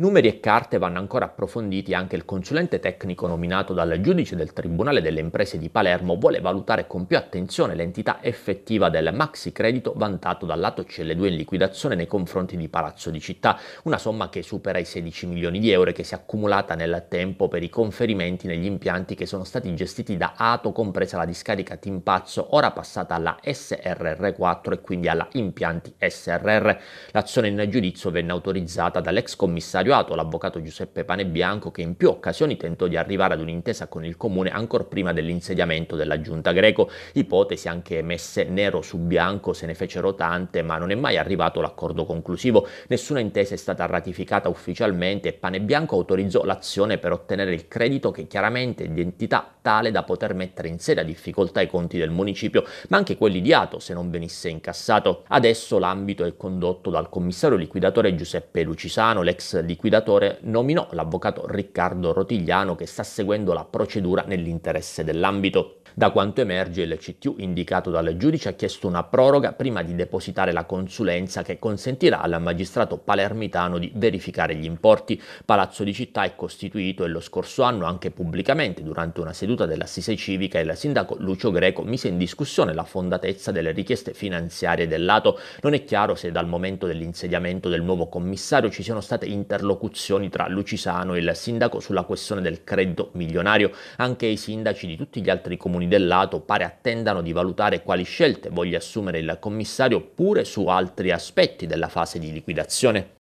Numeri e carte vanno ancora approfonditi anche il consulente tecnico nominato dal giudice del Tribunale delle Imprese di Palermo vuole valutare con più attenzione l'entità effettiva del maxi credito vantato dal lato CL2 in liquidazione nei confronti di Palazzo di Città, una somma che supera i 16 milioni di euro e che si è accumulata nel tempo per i conferimenti negli impianti che sono stati gestiti da Ato, compresa la discarica Timpazzo, ora passata alla SRR4 e quindi alla Impianti SRR. L'azione in giudizio venne autorizzata dall'ex commissario avviato l'avvocato Giuseppe Panebianco che in più occasioni tentò di arrivare ad un'intesa con il comune ancora prima dell'insediamento della giunta greco, ipotesi anche messe nero su bianco, se ne fecero tante, ma non è mai arrivato l'accordo conclusivo, nessuna intesa è stata ratificata ufficialmente e Panebianco autorizzò l'azione per ottenere il credito che chiaramente è identità tale da poter mettere in seria difficoltà i conti del municipio, ma anche quelli di Ato se non venisse incassato. Adesso l'ambito è condotto dal commissario liquidatore Giuseppe Lucisano, l'ex liquidatore nominò l'avvocato Riccardo Rotigliano che sta seguendo la procedura nell'interesse dell'ambito. Da quanto emerge, il CTU indicato dal giudice ha chiesto una proroga prima di depositare la consulenza che consentirà al magistrato palermitano di verificare gli importi. Palazzo di Città è costituito e lo scorso anno anche pubblicamente durante una seduta seduta dell'Assise Civica e il sindaco Lucio Greco mise in discussione la fondatezza delle richieste finanziarie del lato. Non è chiaro se dal momento dell'insediamento del nuovo commissario ci siano state interlocuzioni tra Lucisano e il sindaco sulla questione del credito milionario. Anche i sindaci di tutti gli altri comuni del lato pare attendano di valutare quali scelte voglia assumere il commissario pure su altri aspetti della fase di liquidazione.